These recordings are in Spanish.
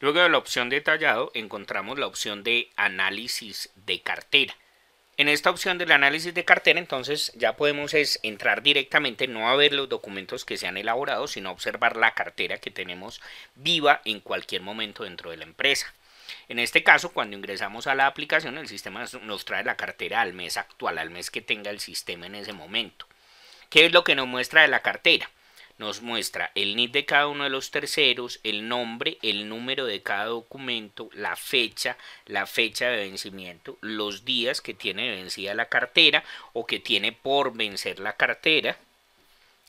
Luego de la opción detallado encontramos la opción de análisis de cartera. En esta opción del análisis de cartera entonces ya podemos es entrar directamente, no a ver los documentos que se han elaborado, sino observar la cartera que tenemos viva en cualquier momento dentro de la empresa. En este caso, cuando ingresamos a la aplicación, el sistema nos trae la cartera al mes actual, al mes que tenga el sistema en ese momento. ¿Qué es lo que nos muestra de la cartera? nos muestra el NID de cada uno de los terceros, el nombre, el número de cada documento, la fecha, la fecha de vencimiento, los días que tiene vencida la cartera o que tiene por vencer la cartera,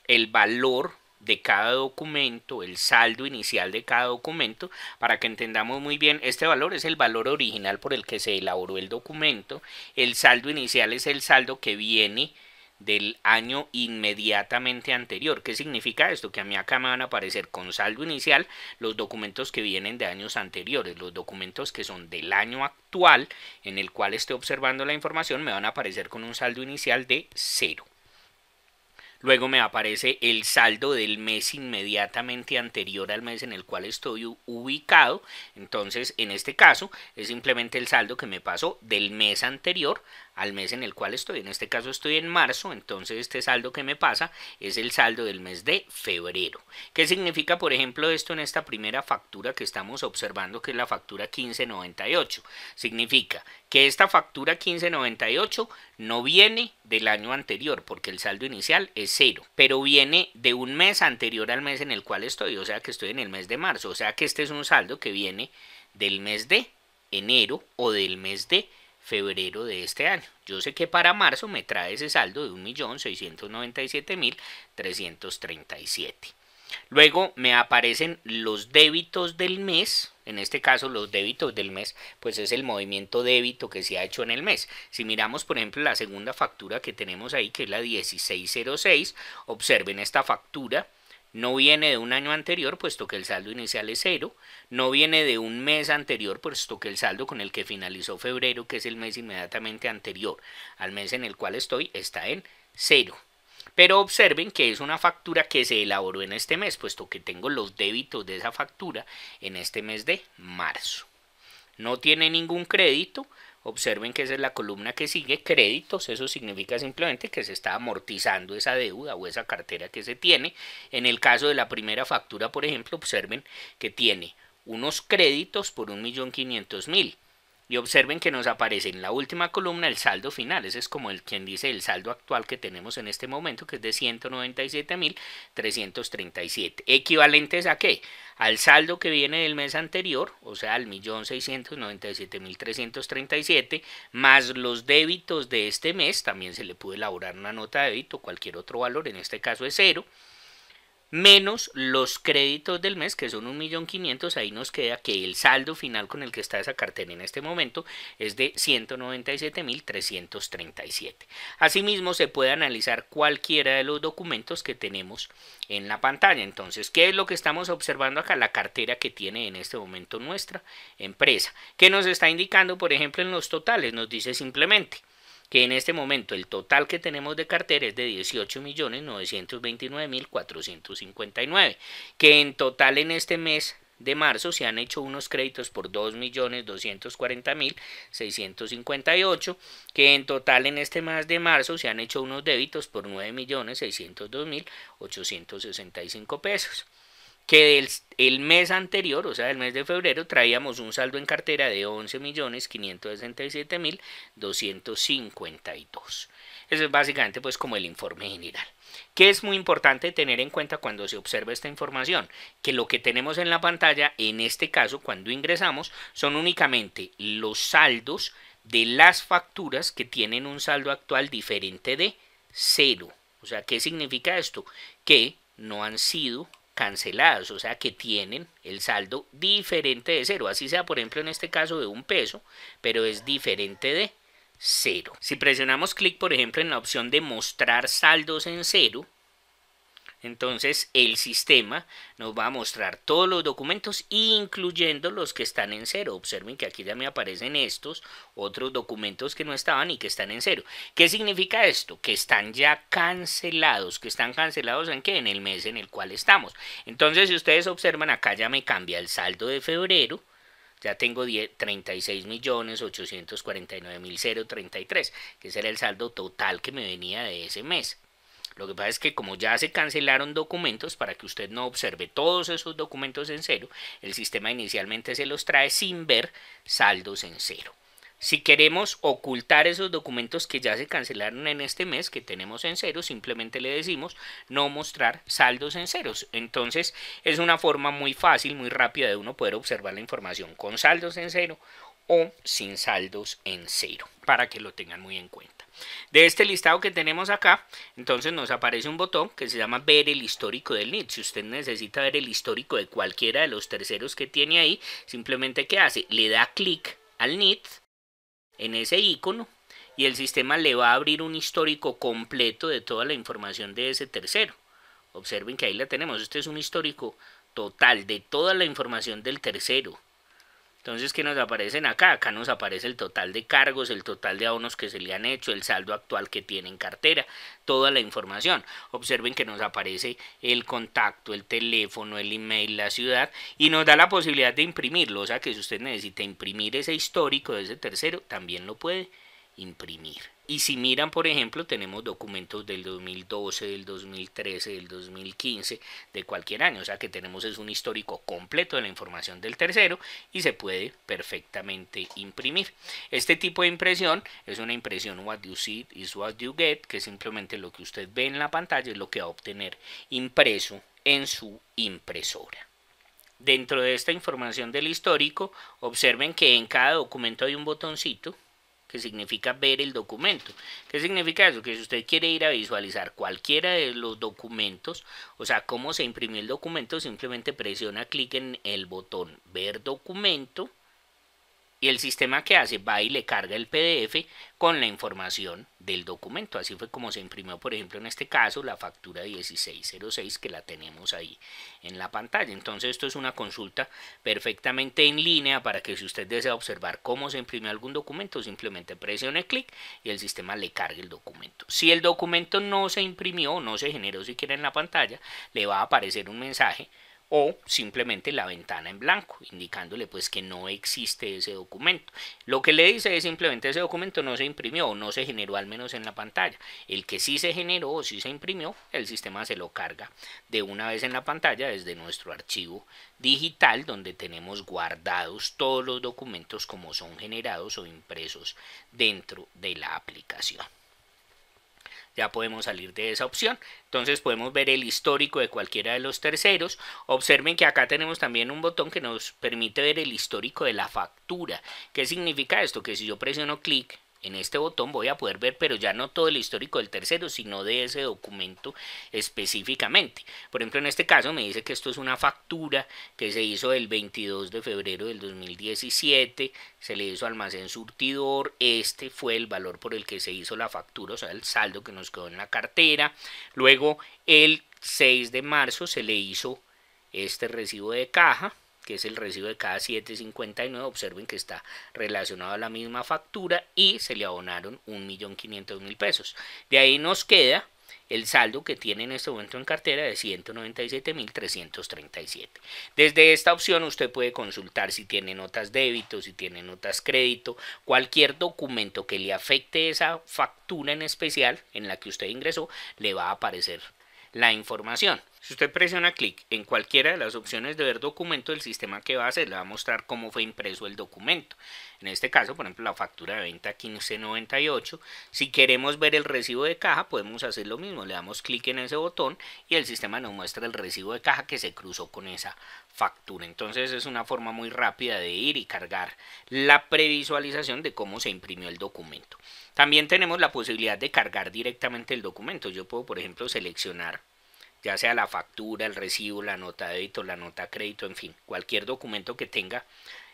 el valor de cada documento, el saldo inicial de cada documento, para que entendamos muy bien, este valor es el valor original por el que se elaboró el documento, el saldo inicial es el saldo que viene del año inmediatamente anterior. ¿Qué significa esto? Que a mí acá me van a aparecer con saldo inicial los documentos que vienen de años anteriores, los documentos que son del año actual en el cual estoy observando la información me van a aparecer con un saldo inicial de cero. Luego me aparece el saldo del mes inmediatamente anterior al mes en el cual estoy ubicado. Entonces, en este caso, es simplemente el saldo que me pasó del mes anterior al mes en el cual estoy. En este caso estoy en marzo, entonces este saldo que me pasa es el saldo del mes de febrero. ¿Qué significa, por ejemplo, esto en esta primera factura que estamos observando, que es la factura 1598? Significa que esta factura 1598 no viene del año anterior, porque el saldo inicial es cero, pero viene de un mes anterior al mes en el cual estoy, o sea que estoy en el mes de marzo, o sea que este es un saldo que viene del mes de enero o del mes de febrero de este año. Yo sé que para marzo me trae ese saldo de 1.697.337. Luego me aparecen los débitos del mes. En este caso, los débitos del mes, pues es el movimiento débito que se ha hecho en el mes. Si miramos, por ejemplo, la segunda factura que tenemos ahí, que es la 1606, observen esta factura no viene de un año anterior, puesto que el saldo inicial es cero. No viene de un mes anterior, puesto que el saldo con el que finalizó febrero, que es el mes inmediatamente anterior al mes en el cual estoy, está en cero. Pero observen que es una factura que se elaboró en este mes, puesto que tengo los débitos de esa factura en este mes de marzo. No tiene ningún crédito, Observen que esa es la columna que sigue, créditos, eso significa simplemente que se está amortizando esa deuda o esa cartera que se tiene. En el caso de la primera factura, por ejemplo, observen que tiene unos créditos por 1.500.000 y observen que nos aparece en la última columna el saldo final, ese es como el quien dice el saldo actual que tenemos en este momento, que es de 197.337, equivalentes a qué? Al saldo que viene del mes anterior, o sea, al 1.697.337, más los débitos de este mes, también se le puede elaborar una nota de débito, cualquier otro valor, en este caso es cero, menos los créditos del mes, que son 1.500.000, ahí nos queda que el saldo final con el que está esa cartera en este momento es de 197.337. Asimismo, se puede analizar cualquiera de los documentos que tenemos en la pantalla. Entonces, ¿qué es lo que estamos observando acá? La cartera que tiene en este momento nuestra empresa, ¿Qué nos está indicando, por ejemplo, en los totales, nos dice simplemente que en este momento el total que tenemos de cartera es de 18.929.459, que en total en este mes de marzo se han hecho unos créditos por 2.240.658, que en total en este mes de marzo se han hecho unos débitos por 9.602.865 pesos que el mes anterior, o sea, el mes de febrero, traíamos un saldo en cartera de 11.567.252. Eso es básicamente pues como el informe general. ¿Qué es muy importante tener en cuenta cuando se observa esta información? Que lo que tenemos en la pantalla, en este caso, cuando ingresamos, son únicamente los saldos de las facturas que tienen un saldo actual diferente de cero. O sea, ¿qué significa esto? Que no han sido cancelados, o sea que tienen el saldo diferente de cero, así sea por ejemplo en este caso de un peso, pero es diferente de cero. Si presionamos clic por ejemplo en la opción de mostrar saldos en cero, entonces el sistema nos va a mostrar todos los documentos, incluyendo los que están en cero. Observen que aquí ya me aparecen estos, otros documentos que no estaban y que están en cero. ¿Qué significa esto? Que están ya cancelados. ¿Que están cancelados en qué? En el mes en el cual estamos. Entonces si ustedes observan acá ya me cambia el saldo de febrero ya tengo 36.849.033, que será el saldo total que me venía de ese mes. Lo que pasa es que como ya se cancelaron documentos, para que usted no observe todos esos documentos en cero, el sistema inicialmente se los trae sin ver saldos en cero. Si queremos ocultar esos documentos que ya se cancelaron en este mes, que tenemos en cero, simplemente le decimos no mostrar saldos en ceros. Entonces es una forma muy fácil, muy rápida de uno poder observar la información con saldos en cero o sin saldos en cero, para que lo tengan muy en cuenta de este listado que tenemos acá, entonces nos aparece un botón que se llama ver el histórico del NIT. Si usted necesita ver el histórico de cualquiera de los terceros que tiene ahí, simplemente ¿qué hace? Le da clic al NIT en ese icono y el sistema le va a abrir un histórico completo de toda la información de ese tercero. Observen que ahí la tenemos. Este es un histórico total de toda la información del tercero. Entonces, ¿qué nos aparecen acá? Acá nos aparece el total de cargos, el total de abonos que se le han hecho, el saldo actual que tiene en cartera, toda la información. Observen que nos aparece el contacto, el teléfono, el email, la ciudad y nos da la posibilidad de imprimirlo. O sea que si usted necesita imprimir ese histórico de ese tercero, también lo puede imprimir. Y si miran, por ejemplo, tenemos documentos del 2012, del 2013, del 2015, de cualquier año. O sea que tenemos es un histórico completo de la información del tercero y se puede perfectamente imprimir. Este tipo de impresión es una impresión what you see is what you get, que simplemente lo que usted ve en la pantalla es lo que va a obtener impreso en su impresora. Dentro de esta información del histórico, observen que en cada documento hay un botoncito que significa ver el documento. ¿Qué significa eso? Que si usted quiere ir a visualizar cualquiera de los documentos, o sea, cómo se imprimió el documento, simplemente presiona clic en el botón ver documento y el sistema que hace va y le carga el PDF con la información del documento. Así fue como se imprimió, por ejemplo, en este caso, la factura 1606 que la tenemos ahí en la pantalla. Entonces esto es una consulta perfectamente en línea para que si usted desea observar cómo se imprime algún documento, simplemente presione clic y el sistema le cargue el documento. Si el documento no se imprimió, no se generó siquiera en la pantalla, le va a aparecer un mensaje o simplemente la ventana en blanco, indicándole pues que no existe ese documento. Lo que le dice es simplemente ese documento no se imprimió o no se generó al menos en la pantalla. El que sí se generó o sí se imprimió, el sistema se lo carga de una vez en la pantalla desde nuestro archivo digital donde tenemos guardados todos los documentos como son generados o impresos dentro de la aplicación ya podemos salir de esa opción. Entonces podemos ver el histórico de cualquiera de los terceros. Observen que acá tenemos también un botón que nos permite ver el histórico de la factura. ¿Qué significa esto? Que si yo presiono clic en este botón voy a poder ver, pero ya no todo el histórico del tercero, sino de ese documento específicamente. Por ejemplo, en este caso me dice que esto es una factura que se hizo el 22 de febrero del 2017, se le hizo almacén surtidor, este fue el valor por el que se hizo la factura, o sea, el saldo que nos quedó en la cartera. Luego, el 6 de marzo se le hizo este recibo de caja que es el recibo de cada 7,59, observen que está relacionado a la misma factura y se le abonaron 1.500.000 pesos. De ahí nos queda el saldo que tiene en este momento en cartera de 197.337. Desde esta opción usted puede consultar si tiene notas débito, si tiene notas crédito, cualquier documento que le afecte esa factura en especial en la que usted ingresó, le va a aparecer la información. Si usted presiona clic en cualquiera de las opciones de ver documento, el sistema que va a hacer le va a mostrar cómo fue impreso el documento. En este caso, por ejemplo, la factura de venta 1598. Si queremos ver el recibo de caja, podemos hacer lo mismo. Le damos clic en ese botón y el sistema nos muestra el recibo de caja que se cruzó con esa factura. Entonces es una forma muy rápida de ir y cargar la previsualización de cómo se imprimió el documento. También tenemos la posibilidad de cargar directamente el documento. Yo puedo, por ejemplo, seleccionar ya sea la factura, el recibo, la nota de débito, la nota de crédito, en fin, cualquier documento que tenga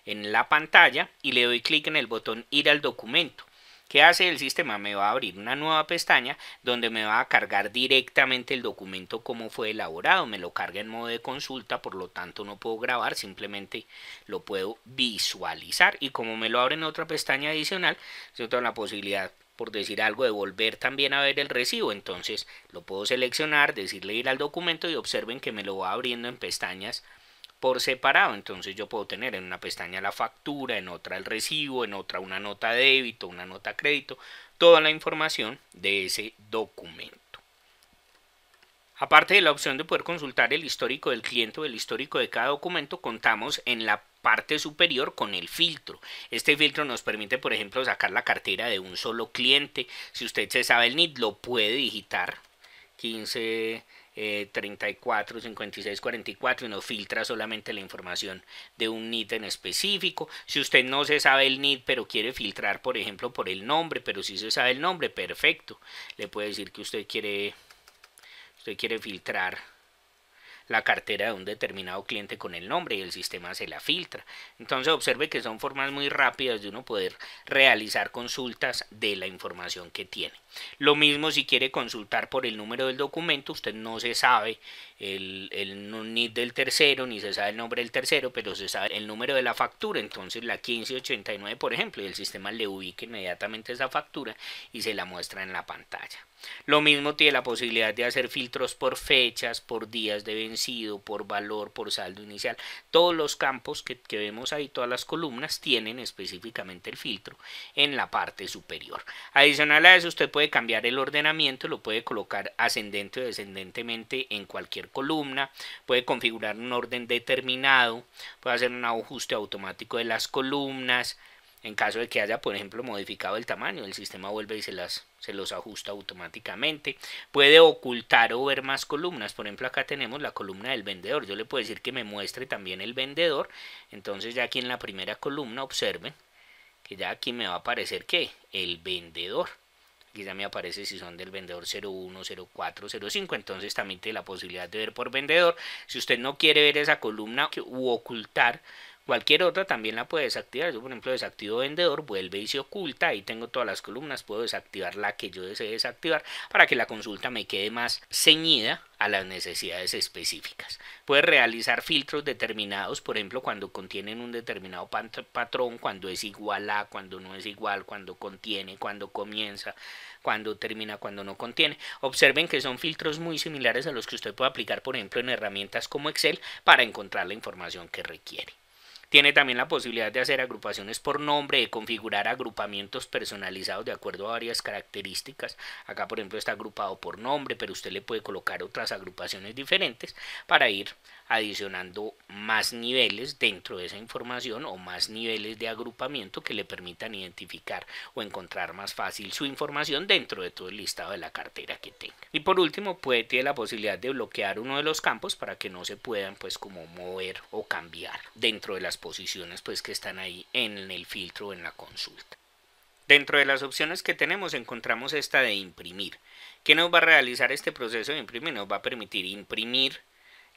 en la pantalla y le doy clic en el botón ir al documento. ¿Qué hace el sistema? Me va a abrir una nueva pestaña donde me va a cargar directamente el documento como fue elaborado. Me lo carga en modo de consulta, por lo tanto no puedo grabar, simplemente lo puedo visualizar. Y como me lo abre en otra pestaña adicional, yo tengo la posibilidad por decir algo, de volver también a ver el recibo. Entonces lo puedo seleccionar, decirle ir al documento y observen que me lo va abriendo en pestañas por separado. Entonces yo puedo tener en una pestaña la factura, en otra el recibo, en otra una nota de débito, una nota crédito, toda la información de ese documento. Aparte de la opción de poder consultar el histórico del cliente o el histórico de cada documento, contamos en la parte superior con el filtro. Este filtro nos permite, por ejemplo, sacar la cartera de un solo cliente. Si usted se sabe el NIT, lo puede digitar. 15 34, 56, 44 y nos filtra solamente la información de un NIT en específico. Si usted no se sabe el NIT, pero quiere filtrar por ejemplo por el nombre, pero si se sabe el nombre, perfecto. Le puede decir que usted quiere, usted quiere filtrar la cartera de un determinado cliente con el nombre y el sistema se la filtra. Entonces observe que son formas muy rápidas de uno poder realizar consultas de la información que tiene. Lo mismo si quiere consultar por el número del documento, usted no se sabe el, el NID del tercero, ni se sabe el nombre del tercero, pero se sabe el número de la factura, entonces la 1589 por ejemplo, y el sistema le ubica inmediatamente esa factura y se la muestra en la pantalla. Lo mismo tiene la posibilidad de hacer filtros por fechas, por días de vencido, por valor, por saldo inicial. Todos los campos que, vemos ahí, todas las columnas, tienen específicamente el filtro en la parte superior. Adicional a eso, usted puede cambiar el ordenamiento, lo puede colocar ascendente o descendentemente en cualquier columna, puede configurar un orden determinado, puede hacer un ajuste automático de las columnas, en caso de que haya, por ejemplo, modificado el tamaño, el sistema vuelve y se, las, se los ajusta automáticamente. Puede ocultar o ver más columnas. Por ejemplo, acá tenemos la columna del vendedor. Yo le puedo decir que me muestre también el vendedor. Entonces ya aquí en la primera columna, observen, que ya aquí me va a aparecer que el vendedor aquí ya me aparece si son del vendedor 01, 04, 05, entonces también tiene la posibilidad de ver por vendedor. Si usted no quiere ver esa columna u ocultar, Cualquier otra también la puede desactivar. Yo, por ejemplo, desactivo vendedor, vuelve y se oculta. Ahí tengo todas las columnas. Puedo desactivar la que yo desee desactivar para que la consulta me quede más ceñida a las necesidades específicas. Puede realizar filtros determinados, por ejemplo, cuando contienen un determinado patrón, cuando es igual a, cuando no es igual, cuando contiene, cuando comienza, cuando termina, cuando no contiene. Observen que son filtros muy similares a los que usted puede aplicar, por ejemplo, en herramientas como Excel para encontrar la información que requiere. Tiene también la posibilidad de hacer agrupaciones por nombre, de configurar agrupamientos personalizados de acuerdo a varias características. Acá, por ejemplo, está agrupado por nombre, pero usted le puede colocar otras agrupaciones diferentes para ir adicionando más niveles dentro de esa información o más niveles de agrupamiento que le permitan identificar o encontrar más fácil su información dentro de todo el listado de la cartera que tenga. Y por último, puede tiene la posibilidad de bloquear uno de los campos para que no se puedan pues como mover o cambiar dentro de las posiciones pues que están ahí en el filtro en la consulta. Dentro de las opciones que tenemos encontramos esta de imprimir. ¿Qué nos va a realizar este proceso de imprimir? Nos va a permitir imprimir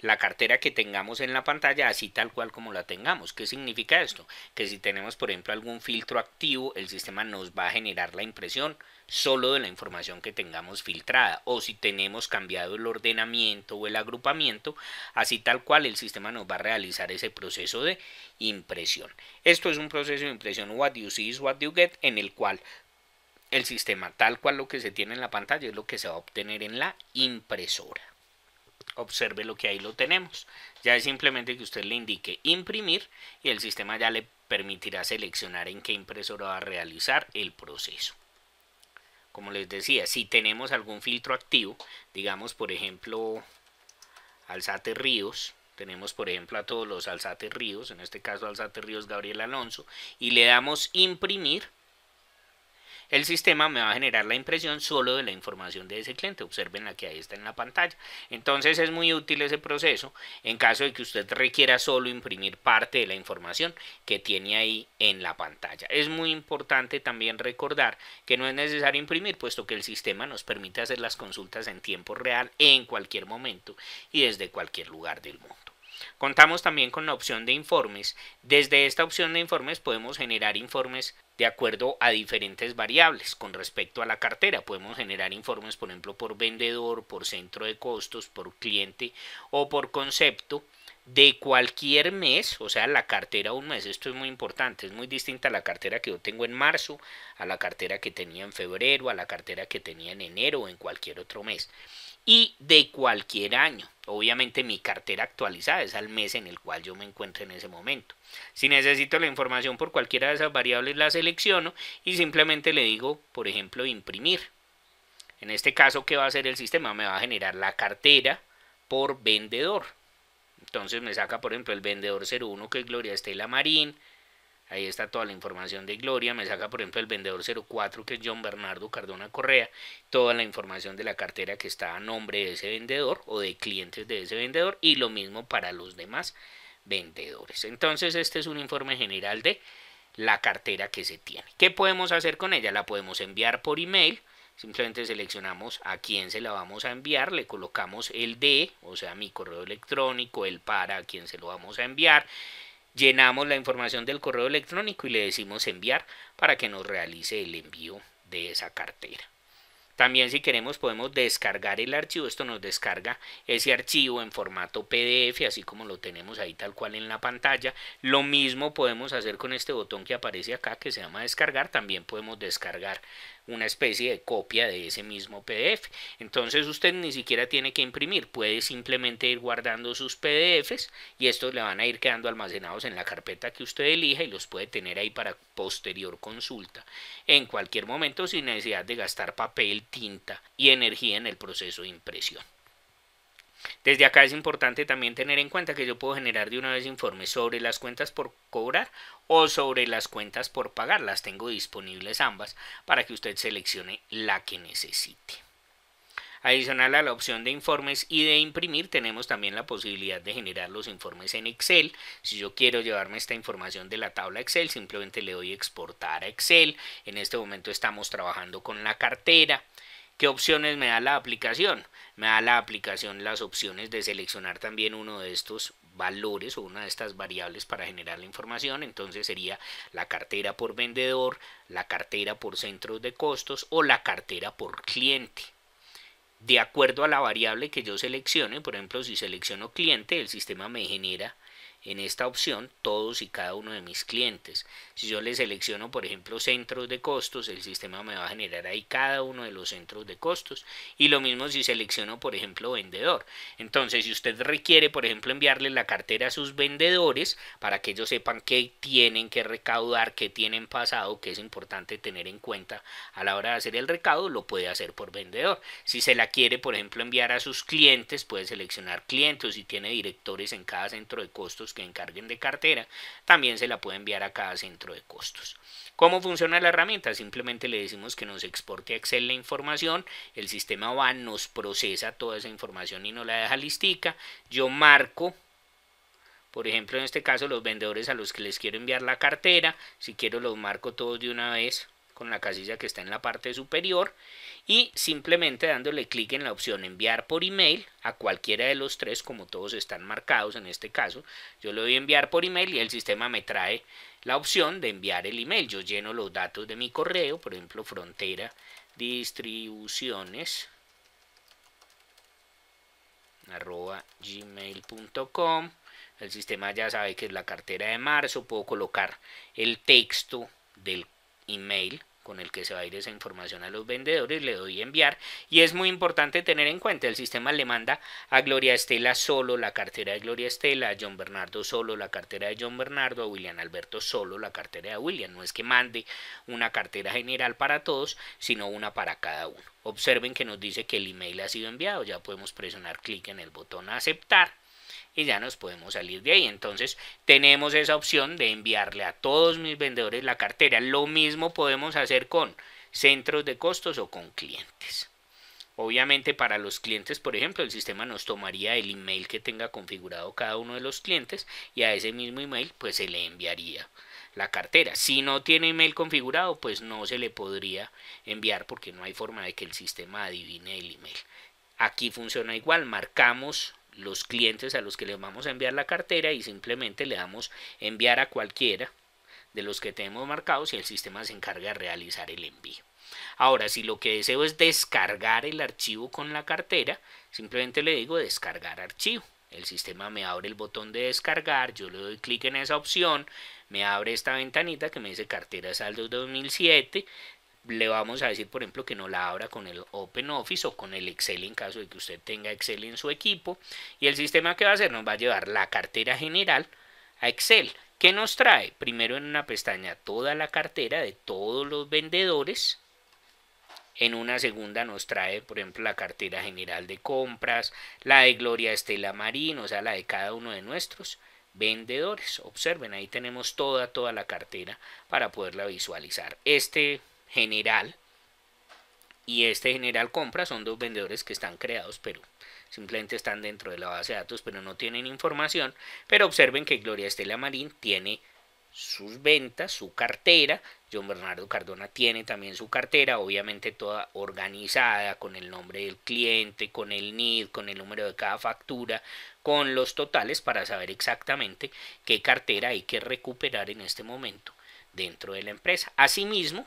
la cartera que tengamos en la pantalla así tal cual como la tengamos. ¿Qué significa esto? Que si tenemos por ejemplo algún filtro activo, el sistema nos va a generar la impresión solo de la información que tengamos filtrada o si tenemos cambiado el ordenamiento o el agrupamiento, así tal cual el sistema nos va a realizar ese proceso de impresión. Esto es un proceso de impresión what you see is what you get en el cual el sistema tal cual lo que se tiene en la pantalla es lo que se va a obtener en la impresora. Observe lo que ahí lo tenemos. Ya es simplemente que usted le indique imprimir y el sistema ya le permitirá seleccionar en qué impresora va a realizar el proceso. Como les decía, si tenemos algún filtro activo, digamos por ejemplo Alzate Ríos, tenemos por ejemplo a todos los Alzate Ríos, en este caso Alzate Ríos Gabriel Alonso, y le damos imprimir, el sistema me va a generar la impresión solo de la información de ese cliente. Observen la que ahí está en la pantalla. Entonces es muy útil ese proceso en caso de que usted requiera solo imprimir parte de la información que tiene ahí en la pantalla. Es muy importante también recordar que no es necesario imprimir puesto que el sistema nos permite hacer las consultas en tiempo real en cualquier momento y desde cualquier lugar del mundo. Contamos también con la opción de informes. Desde esta opción de informes podemos generar informes de acuerdo a diferentes variables con respecto a la cartera. Podemos generar informes, por ejemplo, por vendedor, por centro de costos, por cliente o por concepto de cualquier mes, o sea, la cartera un mes, esto es muy importante, es muy distinta a la cartera que yo tengo en marzo, a la cartera que tenía en febrero, a la cartera que tenía en enero o en cualquier otro mes y de cualquier año. Obviamente mi cartera actualizada es al mes en el cual yo me encuentro en ese momento. Si necesito la información por cualquiera de esas variables la selecciono y simplemente le digo, por ejemplo, imprimir. En este caso, ¿qué va a hacer el sistema? Me va a generar la cartera por vendedor. Entonces me saca, por ejemplo, el vendedor 01 que es Gloria Estela Marín, Ahí está toda la información de Gloria. Me saca, por ejemplo, el vendedor 04, que es John Bernardo Cardona Correa. Toda la información de la cartera que está a nombre de ese vendedor o de clientes de ese vendedor. Y lo mismo para los demás vendedores. Entonces, este es un informe general de la cartera que se tiene. ¿Qué podemos hacer con ella? La podemos enviar por email. Simplemente seleccionamos a quién se la vamos a enviar, le colocamos el de, o sea, mi correo electrónico, el para a quién se lo vamos a enviar, llenamos la información del correo electrónico y le decimos enviar para que nos realice el envío de esa cartera. También si queremos podemos descargar el archivo, esto nos descarga ese archivo en formato PDF, así como lo tenemos ahí tal cual en la pantalla. Lo mismo podemos hacer con este botón que aparece acá que se llama descargar, también podemos descargar una especie de copia de ese mismo PDF. Entonces usted ni siquiera tiene que imprimir, puede simplemente ir guardando sus PDFs y estos le van a ir quedando almacenados en la carpeta que usted elija y los puede tener ahí para posterior consulta en cualquier momento sin necesidad de gastar papel, tinta y energía en el proceso de impresión. Desde acá es importante también tener en cuenta que yo puedo generar de una vez informes sobre las cuentas por cobrar o sobre las cuentas por pagar. Las tengo disponibles ambas para que usted seleccione la que necesite. Adicional a la opción de informes y de imprimir, tenemos también la posibilidad de generar los informes en Excel. Si yo quiero llevarme esta información de la tabla Excel, simplemente le doy exportar a Excel. En este momento estamos trabajando con la cartera. ¿Qué opciones me da la aplicación? Me da la aplicación las opciones de seleccionar también uno de estos valores o una de estas variables para generar la información. Entonces sería la cartera por vendedor, la cartera por centros de costos o la cartera por cliente de acuerdo a la variable que yo seleccione, por ejemplo, si selecciono cliente, el sistema me genera en esta opción todos y cada uno de mis clientes. Si yo le selecciono, por ejemplo, centros de costos, el sistema me va a generar ahí cada uno de los centros de costos. Y lo mismo si selecciono, por ejemplo, vendedor. Entonces, si usted requiere, por ejemplo, enviarle la cartera a sus vendedores para que ellos sepan qué tienen que recaudar, qué tienen pasado, qué es importante tener en cuenta a la hora de hacer el recaudo, lo puede hacer por vendedor. Si se la quiere, por ejemplo, enviar a sus clientes, puede seleccionar clientes. Si tiene directores en cada centro de costos, que encarguen de cartera, también se la puede enviar a cada centro de costos. ¿Cómo funciona la herramienta? Simplemente le decimos que nos exporte a Excel la información, el sistema va, nos procesa toda esa información y nos la deja listica, yo marco por ejemplo, en este caso, los vendedores a los que les quiero enviar la cartera, si quiero los marco todos de una vez con la casilla que está en la parte superior y simplemente dándole clic en la opción enviar por email a cualquiera de los tres como todos están marcados en este caso yo le a enviar por email y el sistema me trae la opción de enviar el email yo lleno los datos de mi correo por ejemplo frontera distribuciones arroba gmail.com el sistema ya sabe que es la cartera de marzo puedo colocar el texto del email con el que se va a ir esa información a los vendedores, le doy enviar y es muy importante tener en cuenta, el sistema le manda a Gloria Estela solo la cartera de Gloria Estela, a John Bernardo solo la cartera de John Bernardo, a William Alberto solo la cartera de William, no es que mande una cartera general para todos, sino una para cada uno. Observen que nos dice que el email ha sido enviado, ya podemos presionar clic en el botón aceptar y ya nos podemos salir de ahí. Entonces tenemos esa opción de enviarle a todos mis vendedores la cartera. Lo mismo podemos hacer con centros de costos o con clientes. Obviamente para los clientes, por ejemplo, el sistema nos tomaría el email que tenga configurado cada uno de los clientes y a ese mismo email pues se le enviaría la cartera. Si no tiene email configurado, pues no se le podría enviar porque no hay forma de que el sistema adivine el email. Aquí funciona igual, marcamos los clientes a los que le vamos a enviar la cartera y simplemente le damos enviar a cualquiera de los que tenemos marcados y el sistema se encarga de realizar el envío. Ahora, si lo que deseo es descargar el archivo con la cartera, simplemente le digo descargar archivo. El sistema me abre el botón de descargar, yo le doy clic en esa opción, me abre esta ventanita que me dice cartera saldo 2007, le vamos a decir, por ejemplo, que no la abra con el OpenOffice o con el Excel en caso de que usted tenga Excel en su equipo. Y el sistema que va a hacer nos va a llevar la cartera general a Excel. ¿Qué nos trae? Primero en una pestaña toda la cartera de todos los vendedores. En una segunda nos trae, por ejemplo, la cartera general de compras, la de Gloria Estela Marín, o sea, la de cada uno de nuestros vendedores. Observen, ahí tenemos toda, toda la cartera para poderla visualizar. Este general y este general compra son dos vendedores que están creados, pero simplemente están dentro de la base de datos, pero no tienen información. Pero observen que Gloria Estela Marín tiene sus ventas, su cartera. John Bernardo Cardona tiene también su cartera, obviamente toda organizada con el nombre del cliente, con el NID, con el número de cada factura, con los totales para saber exactamente qué cartera hay que recuperar en este momento dentro de la empresa. Asimismo,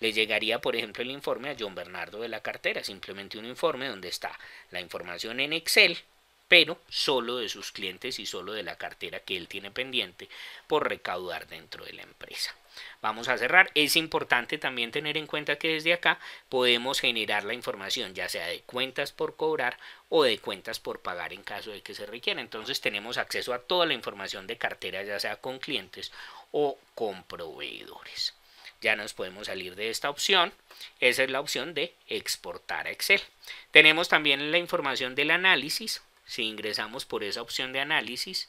le llegaría, por ejemplo, el informe a John Bernardo de la cartera, simplemente un informe donde está la información en Excel, pero solo de sus clientes y solo de la cartera que él tiene pendiente por recaudar dentro de la empresa. Vamos a cerrar. Es importante también tener en cuenta que desde acá podemos generar la información, ya sea de cuentas por cobrar o de cuentas por pagar en caso de que se requiera. Entonces tenemos acceso a toda la información de cartera, ya sea con clientes o con proveedores. Ya nos podemos salir de esta opción. Esa es la opción de exportar a Excel. Tenemos también la información del análisis. Si ingresamos por esa opción de análisis,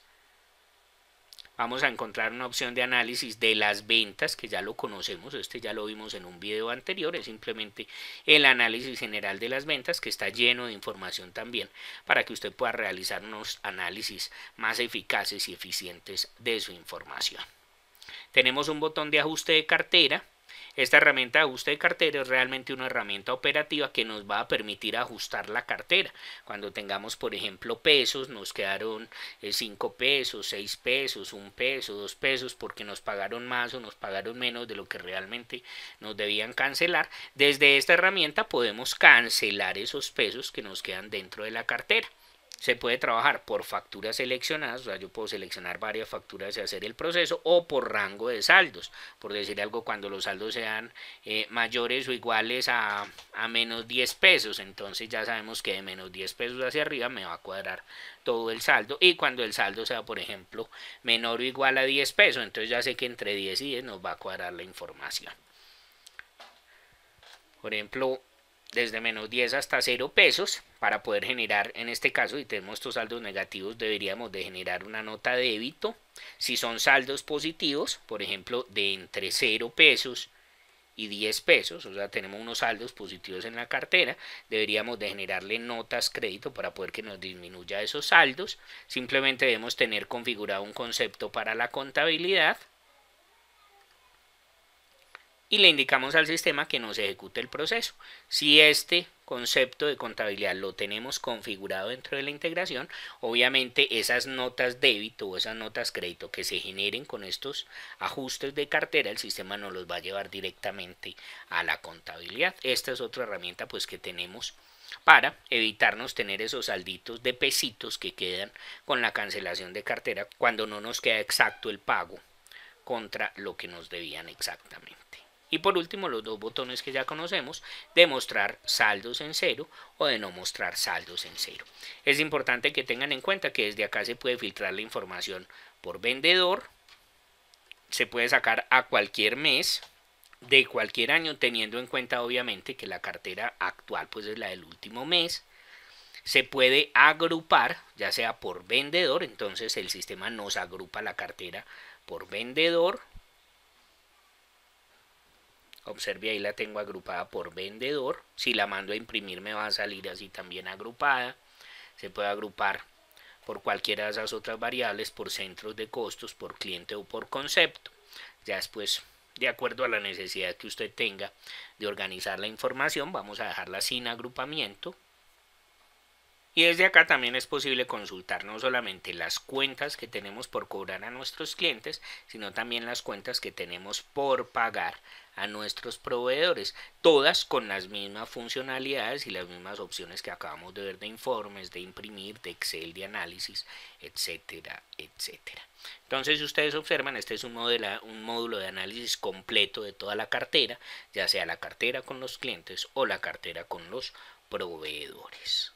vamos a encontrar una opción de análisis de las ventas, que ya lo conocemos, este ya lo vimos en un video anterior, es simplemente el análisis general de las ventas, que está lleno de información también, para que usted pueda realizar unos análisis más eficaces y eficientes de su información. Tenemos un botón de ajuste de cartera. Esta herramienta de ajuste de cartera es realmente una herramienta operativa que nos va a permitir ajustar la cartera. Cuando tengamos, por ejemplo, pesos, nos quedaron 5 eh, pesos, 6 pesos, 1 peso, 2 pesos, porque nos pagaron más o nos pagaron menos de lo que realmente nos debían cancelar. Desde esta herramienta podemos cancelar esos pesos que nos quedan dentro de la cartera. Se puede trabajar por facturas seleccionadas, o sea, yo puedo seleccionar varias facturas y hacer el proceso, o por rango de saldos, por decir algo, cuando los saldos sean eh, mayores o iguales a, a menos 10 pesos, entonces ya sabemos que de menos 10 pesos hacia arriba me va a cuadrar todo el saldo, y cuando el saldo sea, por ejemplo, menor o igual a 10 pesos, entonces ya sé que entre 10 y 10 nos va a cuadrar la información. Por ejemplo, desde menos 10 hasta 0 pesos para poder generar, en este caso, y tenemos estos saldos negativos, deberíamos de generar una nota de débito. Si son saldos positivos, por ejemplo, de entre 0 pesos y 10 pesos, o sea, tenemos unos saldos positivos en la cartera, deberíamos de generarle notas crédito para poder que nos disminuya esos saldos. Simplemente debemos tener configurado un concepto para la contabilidad y le indicamos al sistema que nos ejecute el proceso. Si este concepto de contabilidad lo tenemos configurado dentro de la integración, obviamente esas notas débito o esas notas crédito que se generen con estos ajustes de cartera, el sistema nos los va a llevar directamente a la contabilidad. Esta es otra herramienta pues que tenemos para evitarnos tener esos salditos de pesitos que quedan con la cancelación de cartera cuando no nos queda exacto el pago contra lo que nos debían exactamente. Y por último, los dos botones que ya conocemos de mostrar saldos en cero o de no mostrar saldos en cero. Es importante que tengan en cuenta que desde acá se puede filtrar la información por vendedor, se puede sacar a cualquier mes de cualquier año teniendo en cuenta obviamente que la cartera actual pues es la del último mes se puede agrupar ya sea por vendedor entonces el sistema nos agrupa la cartera por vendedor Observe ahí la tengo agrupada por vendedor. Si la mando a imprimir me va a salir así también agrupada. Se puede agrupar por cualquiera de esas otras variables, por centros de costos, por cliente o por concepto. Ya después, de acuerdo a la necesidad que usted tenga de organizar la información, vamos a dejarla sin agrupamiento. Y desde acá también es posible consultar no solamente las cuentas que tenemos por cobrar a nuestros clientes, sino también las cuentas que tenemos por pagar a nuestros proveedores, todas con las mismas funcionalidades y las mismas opciones que acabamos de ver de informes, de imprimir, de Excel, de análisis, etcétera, etcétera. Entonces, si ustedes observan, este es un, modelo, un módulo de análisis completo de toda la cartera, ya sea la cartera con los clientes o la cartera con los proveedores.